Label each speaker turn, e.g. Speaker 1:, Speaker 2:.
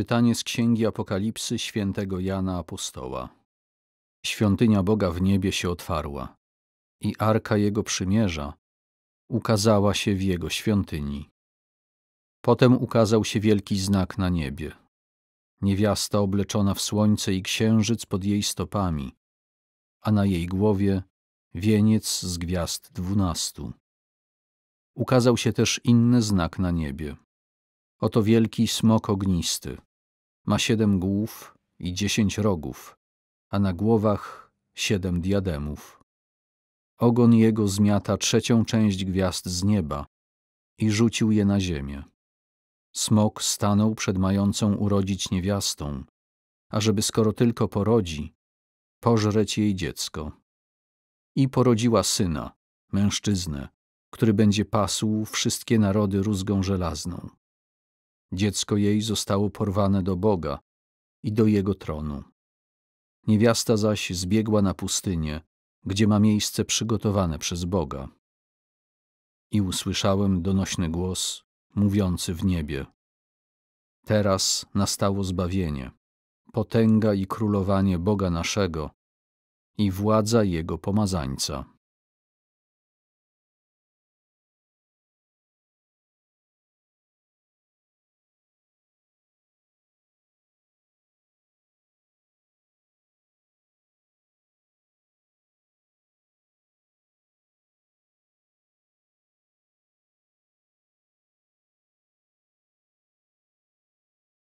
Speaker 1: Czytanie z Księgi Apokalipsy świętego Jana Apostoła. Świątynia Boga w niebie się otwarła i arka Jego przymierza ukazała się w Jego świątyni. Potem ukazał się wielki znak na niebie. Niewiasta obleczona w słońce i księżyc pod jej stopami, a na jej głowie wieniec z gwiazd dwunastu. Ukazał się też inny znak na niebie. Oto wielki smok ognisty, ma siedem głów i dziesięć rogów, a na głowach siedem diademów. Ogon jego zmiata trzecią część gwiazd z nieba i rzucił je na ziemię. Smok stanął przed mającą urodzić niewiastą, ażeby skoro tylko porodzi, pożreć jej dziecko. I porodziła syna, mężczyznę, który będzie pasł wszystkie narody rózgą żelazną. Dziecko jej zostało porwane do Boga i do jego tronu. Niewiasta zaś zbiegła na pustynię, gdzie ma miejsce przygotowane przez Boga. I usłyszałem donośny głos, mówiący w niebie: Teraz nastało zbawienie, potęga i królowanie Boga naszego i władza jego pomazańca.